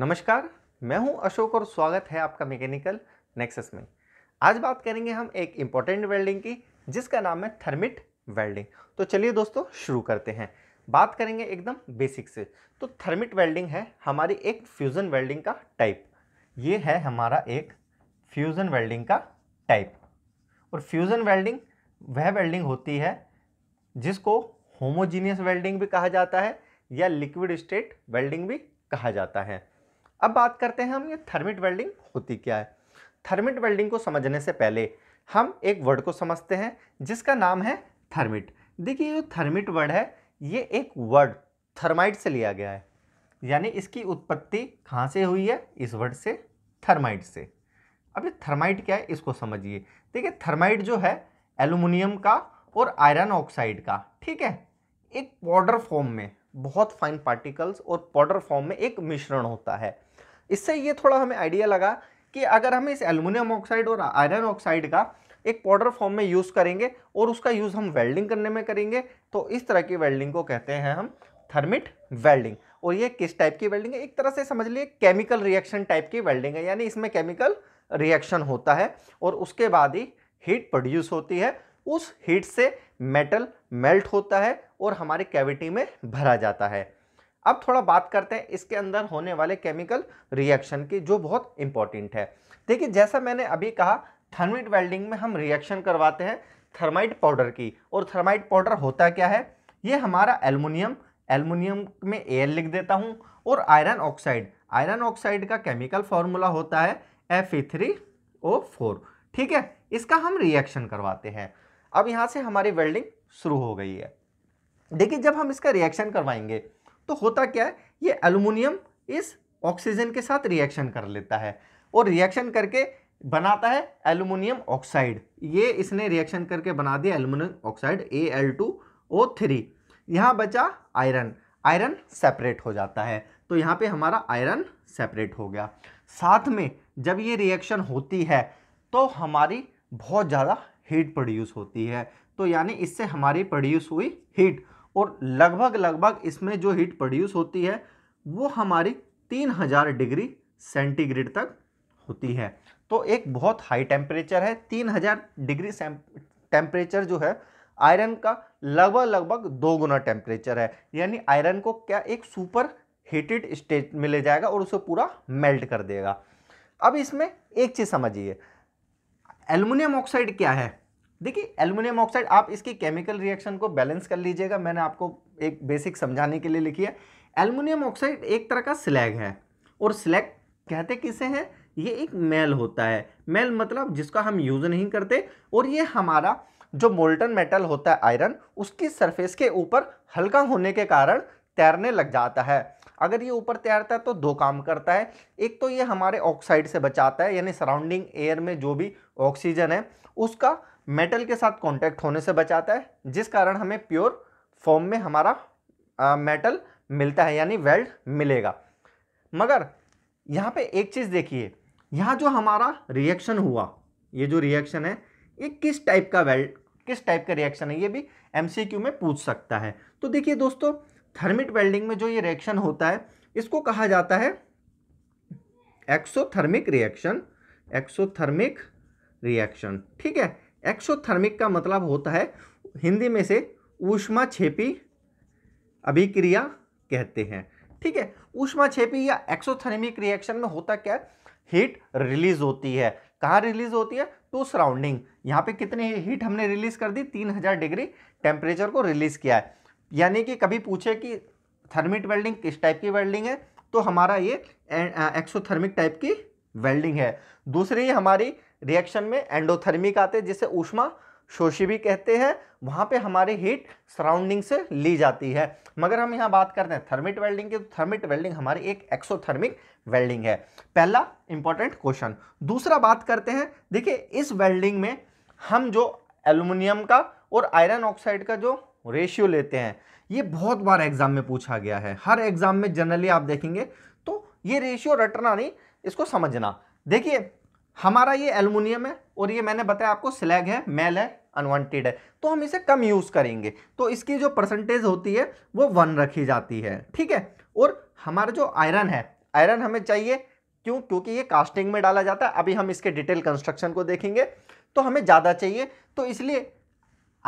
नमस्कार मैं हूं अशोक और स्वागत है आपका मैकेनिकल नेक्सस में आज बात करेंगे हम एक इम्पॉर्टेंट वेल्डिंग की जिसका नाम है थर्मिट वेल्डिंग तो चलिए दोस्तों शुरू करते हैं बात करेंगे एकदम बेसिक से तो थर्मिट वेल्डिंग है हमारी एक फ्यूज़न वेल्डिंग का टाइप ये है हमारा एक फ्यूज़न वेल्डिंग का टाइप और फ्यूज़न वेल्डिंग वह वेल्डिंग होती है जिसको होमोजीनियस वेल्डिंग भी कहा जाता है या लिक्विड स्टेट वेल्डिंग भी कहा जाता है अब बात करते हैं हम ये थर्मिट वेल्डिंग होती क्या है थर्मिट वेल्डिंग को समझने से पहले हम एक वर्ड को समझते हैं जिसका नाम है थर्मिट देखिए जो थर्मिट वर्ड है ये एक वर्ड थर्माइट से लिया गया है यानी इसकी उत्पत्ति कहाँ से हुई है इस वर्ड से थर्माइट से अब ये थर्माइट क्या है इसको समझिए देखिए थर्माइट जो है एलुमिनियम का और आयरन ऑक्साइड का ठीक है एक पाउडर फॉर्म में बहुत फाइन पार्टिकल्स और पाउडर फॉर्म में एक मिश्रण होता है इससे ये थोड़ा हमें आइडिया लगा कि अगर हम इस एलुमिनियम ऑक्साइड और आयरन ऑक्साइड का एक पाउडर फॉर्म में यूज़ करेंगे और उसका यूज़ हम वेल्डिंग करने में करेंगे तो इस तरह की वेल्डिंग को कहते हैं हम थर्मिट वेल्डिंग और ये किस टाइप की वेल्डिंग है एक तरह से समझ लिए केमिकल रिएक्शन टाइप की वेल्डिंग है यानी इसमें केमिकल रिएक्शन होता है और उसके बाद ही हीट प्रोड्यूस होती है उस हीट से मेटल मेल्ट होता है और हमारी कैविटी में भरा जाता है अब थोड़ा बात करते हैं इसके अंदर होने वाले केमिकल रिएक्शन की जो बहुत इंपॉर्टेंट है देखिए जैसा मैंने अभी कहा थर्मिट वेल्डिंग में हम रिएक्शन करवाते हैं थर्माइट पाउडर की और थर्माइट पाउडर होता क्या है ये हमारा एलमिनियम एलमुनियम में एयर लिख देता हूँ और आयरन ऑक्साइड आयरन ऑक्साइड का केमिकल फॉर्मूला होता है फोर ठीक है इसका हम रिएक्शन करवाते हैं अब यहाँ से हमारी वेल्डिंग शुरू हो गई है देखिए जब हम इसका रिएक्शन करवाएंगे तो होता क्या है ये एलुमिनियम इस ऑक्सीजन के साथ रिएक्शन कर लेता है और रिएक्शन करके बनाता है एल्यूमिनियम ऑक्साइड ये इसने रिएक्शन करके बना दिया aluminium oxide A L two O three यहाँ बचा आयरन आयरन सेपरेट हो जाता है तो यहाँ पे हमारा आयरन सेपरेट हो गया साथ में जब ये रिएक्शन होती है तो हमारी बहुत ज़्यादा हीट प्रोड्यूस होती है तो यानी इससे हमारी प्रोड्यूस हुई हीट और लगभग लगभग इसमें जो हीट प्रोड्यूस होती है वो हमारी 3000 डिग्री सेंटीग्रेड तक होती है तो एक बहुत हाई टेम्परेचर है 3000 डिग्री टेम्परेचर जो है आयरन का लगभग लगभग दो गुना टेम्परेचर है यानी आयरन को क्या एक सुपर हीटेड स्टेट में ले जाएगा और उसे पूरा मेल्ट कर देगा अब इसमें एक चीज़ समझिए एल्युमिनियम ऑक्साइड क्या है देखिए एल्युमिनियम ऑक्साइड आप इसकी केमिकल रिएक्शन को बैलेंस कर लीजिएगा मैंने आपको एक बेसिक समझाने के लिए लिखी है एल्युमिनियम ऑक्साइड एक तरह का स्लैग है और स्लैग कहते किसे हैं ये एक मेल होता है मेल मतलब जिसका हम यूज़ नहीं करते और ये हमारा जो मोल्टन मेटल होता है आयरन उसकी सरफेस के ऊपर हल्का होने के कारण तैरने लग जाता है अगर ये ऊपर तैरता है तो दो काम करता है एक तो ये हमारे ऑक्साइड से बचाता है यानी सराउंडिंग एयर में जो भी ऑक्सीजन है उसका मेटल के साथ कॉन्टैक्ट होने से बचाता है जिस कारण हमें प्योर फॉर्म में हमारा आ, मेटल मिलता है यानी वेल्ड मिलेगा मगर यहाँ पे एक चीज़ देखिए यहाँ जो हमारा रिएक्शन हुआ ये जो रिएक्शन है ये किस टाइप का वेल्ड किस टाइप का रिएक्शन है ये भी एम में पूछ सकता है तो देखिए दोस्तों थर्मिट वेल्डिंग में जो ये रिएक्शन होता है इसको कहा जाता है एक्सोथर्मिक रिएक्शन एक्सोथर्मिक रिएक्शन ठीक है एक्सोथर्मिक का मतलब होता है हिंदी में से ऊष्मा छेपी अभिक्रिया कहते हैं ठीक है ऊष्मा छेपी या एक्सोथर्मिक रिएक्शन में होता क्या है हीट रिलीज होती है कहाँ रिलीज होती है तो सराउंडिंग यहाँ पे कितनी हीट हमने रिलीज कर दी तीन हजार डिग्री टेम्परेचर को रिलीज किया है यानी कि कभी पूछे कि थर्मिट वेल्डिंग किस टाइप की वेल्डिंग है तो हमारा ये एक्सोथर्मिक टाइप की वेल्डिंग है दूसरी हमारी रिएक्शन में एंडोथर्मिक आते हैं जिसे ऊष्मा शोषी भी कहते हैं वहाँ पे हमारे हीट सराउंडिंग से ली जाती है मगर हम यहाँ बात करते हैं थर्मिट वेल्डिंग की तो थर्मिट वेल्डिंग हमारी एक एक्सोथर्मिक वेल्डिंग है पहला इंपॉर्टेंट क्वेश्चन दूसरा बात करते हैं देखिए इस वेल्डिंग में हम जो एल्यूमिनियम का और आयरन ऑक्साइड का जो रेशियो लेते हैं ये बहुत बार एग्जाम में पूछा गया है हर एग्जाम में जनरली आप देखेंगे तो ये रेशियो रटना नहीं इसको समझना देखिए हमारा ये एलुमिनियम है और ये मैंने बताया आपको स्लैग है मेल है अनवांटेड है तो हम इसे कम यूज़ करेंगे तो इसकी जो परसेंटेज होती है वो वन रखी जाती है ठीक है और हमारा जो आयरन है आयरन हमें चाहिए क्यों क्योंकि ये कास्टिंग में डाला जाता है अभी हम इसके डिटेल कंस्ट्रक्शन को देखेंगे तो हमें ज़्यादा चाहिए तो इसलिए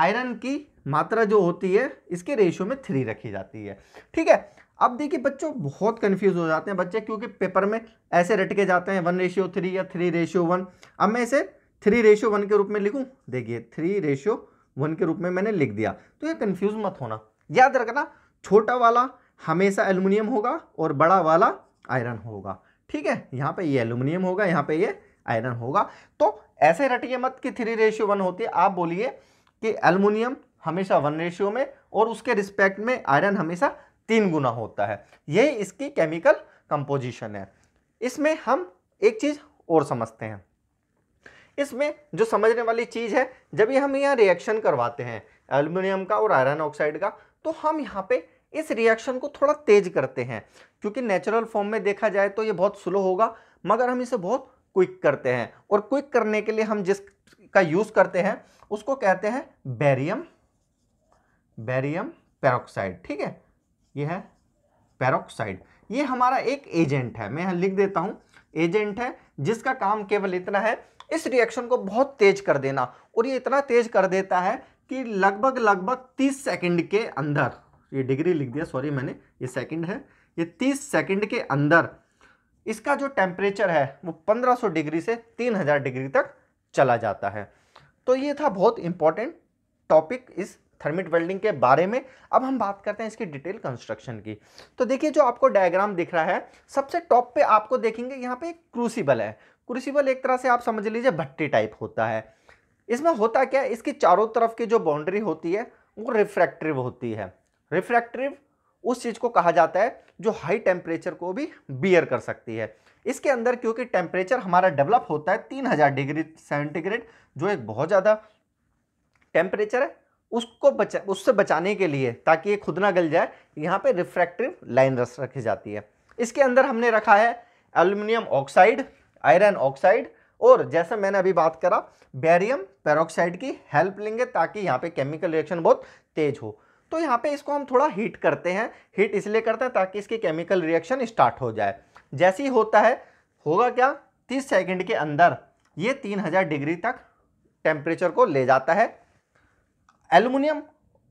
आयरन की मात्रा जो होती है इसके रेशियो में थ्री रखी जाती है ठीक है अब देखिए बच्चों बहुत कन्फ्यूज हो जाते हैं बच्चे क्योंकि पेपर में ऐसे रट के जाते हैं वन रेशियो थ्री या थ्री रेशियो वन अब मैं इसे थ्री रेशियो वन के रूप में लिखूँ देखिए थ्री रेशियो वन के रूप में मैंने लिख दिया तो ये कन्फ्यूज मत होना याद रखना छोटा वाला हमेशा एलुमिनियम होगा और बड़ा वाला आयरन होगा ठीक है यहाँ पर ये एलुमिनियम होगा यहाँ पे ये आयरन होगा तो ऐसे रटिए मत कि थ्री रेशियो वन होती है आप बोलिए कि एलुमिनियम हमेशा वन रेशियो में और उसके रिस्पेक्ट में आयरन हमेशा तीन गुना होता है यही इसकी केमिकल कंपोजिशन है इसमें हम एक चीज़ और समझते हैं इसमें जो समझने वाली चीज़ है जब ये हम यहाँ रिएक्शन करवाते हैं एल्यूमिनियम का और आयरन ऑक्साइड का तो हम यहाँ पे इस रिएक्शन को थोड़ा तेज करते हैं क्योंकि नेचुरल फॉर्म में देखा जाए तो ये बहुत स्लो होगा मगर हम इसे बहुत क्विक करते हैं और क्विक करने के लिए हम जिस का यूज़ करते हैं उसको कहते हैं बैरियम बैरियम पेरोक्साइड ठीक है ये है पेरोक्साइड ये हमारा एक एजेंट है मैं यहाँ लिख देता हूँ एजेंट है जिसका काम केवल इतना है इस रिएक्शन को बहुत तेज कर देना और ये इतना तेज कर देता है कि लगभग लगभग 30 सेकंड के अंदर ये डिग्री लिख दिया सॉरी मैंने ये सेकंड है ये 30 सेकंड के अंदर इसका जो टेम्परेचर है वो 1500 डिग्री से 3000 डिग्री तक चला जाता है तो ये था बहुत इंपॉर्टेंट टॉपिक इस थर्मिट वेल्डिंग के बारे में अब हम बात करते हैं इसकी डिटेल कंस्ट्रक्शन की तो देखिए जो आपको डायग्राम दिख रहा है सबसे टॉप पे आपको देखेंगे यहाँ पे एक क्रूसिबल है क्रूसिबल एक तरह से आप समझ लीजिए भट्टी टाइप होता है इसमें होता क्या है इसकी चारों तरफ की जो बाउंड्री होती है वो रिफ्रैक्टिव होती है रिफ्रैक्टिव उस चीज़ को कहा जाता है जो हाई टेम्परेचर को भी बियर कर सकती है इसके अंदर क्योंकि टेम्परेचर हमारा डेवलप होता है 3000 डिग्री सेंटीग्रेड जो एक बहुत ज़्यादा टेम्परेचर है उसको बचा उससे बचाने के लिए ताकि ये खुद ना गल जाए यहाँ पे रिफ्रैक्टिव लाइन रस रखी जाती है इसके अंदर हमने रखा है एल्यूमिनियम ऑक्साइड आयरन ऑक्साइड और जैसा मैंने अभी बात करा बैरियम पेरोक्साइड की हेल्प लेंगे ताकि यहाँ पे केमिकल रिएक्शन बहुत तेज हो तो यहाँ पे इसको हम थोड़ा हीट करते हैं हीट इसलिए करते हैं ताकि इसकी केमिकल रिएक्शन स्टार्ट हो जाए जैसे ही होता है होगा क्या तीस सेकेंड के अंदर ये तीन हज़ार डिग्री तक टेम्परेचर को ले जाता है एल्यूमिनियम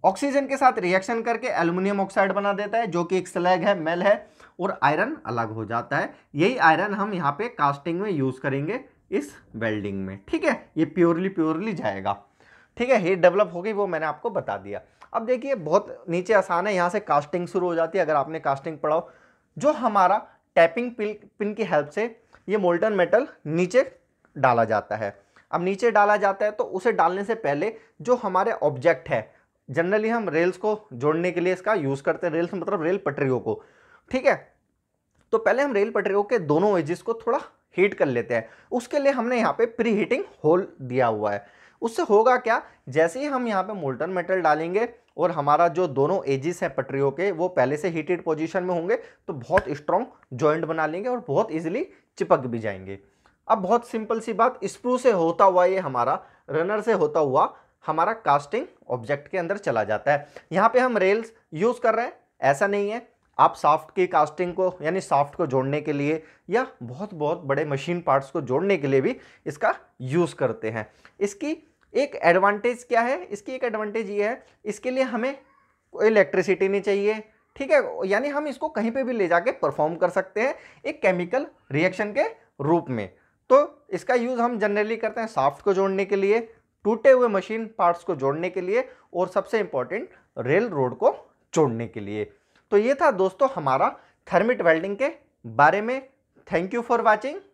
ऑक्सीजन के साथ रिएक्शन करके एल्यूमिनियम ऑक्साइड बना देता है जो कि एक स्लैग है मेल है और आयरन अलग हो जाता है यही आयरन हम यहाँ पे कास्टिंग में यूज़ करेंगे इस वेल्डिंग में ठीक है ये प्योरली प्योरली जाएगा ठीक है हीट डेवलप हो गई वो मैंने आपको बता दिया अब देखिए बहुत नीचे आसान है यहाँ से कास्टिंग शुरू हो जाती है अगर आपने कास्टिंग पढ़ाओ जो हमारा टैपिंग पिन की हेल्प से ये मोल्टन मेटल नीचे डाला जाता है अब नीचे डाला जाता है तो उसे डालने से पहले जो हमारे ऑब्जेक्ट है जनरली हम रेल्स को जोड़ने के लिए इसका यूज़ करते हैं रेल्स मतलब रेल पटरियों को ठीक है तो पहले हम रेल पटरियों के दोनों एजिस को थोड़ा हीट कर लेते हैं उसके लिए हमने यहाँ पे प्री हीटिंग होल दिया हुआ है उससे होगा क्या जैसे ही हम यहाँ पे मोल्टन मेटल डालेंगे और हमारा जो दोनों एजिस हैं पटरियों के वो पहले से हीटेड पोजिशन में होंगे तो बहुत स्ट्रॉन्ग जॉइंट बना लेंगे और बहुत ईजिली चिपक भी जाएंगे अब बहुत सिंपल सी बात स्प्रू से होता हुआ ये हमारा रनर से होता हुआ हमारा कास्टिंग ऑब्जेक्ट के अंदर चला जाता है यहाँ पे हम रेल्स यूज़ कर रहे हैं ऐसा नहीं है आप सॉफ्ट की कास्टिंग को यानी सॉफ्ट को जोड़ने के लिए या बहुत बहुत बड़े मशीन पार्ट्स को जोड़ने के लिए भी इसका यूज़ करते हैं इसकी एक एडवांटेज क्या है इसकी एक एडवांटेज ये है इसके लिए हमें इलेक्ट्रिसिटी नहीं चाहिए ठीक है यानी हम इसको कहीं पे भी ले जाके परफॉर्म कर सकते हैं एक केमिकल रिएक्शन के रूप में तो इसका यूज़ हम जनरली करते हैं साफ्ट को जोड़ने के लिए टूटे हुए मशीन पार्ट्स को जोड़ने के लिए और सबसे इम्पॉर्टेंट रेल रोड को जोड़ने के लिए तो ये था दोस्तों हमारा थर्मिट वेल्डिंग के बारे में थैंक यू फॉर वॉचिंग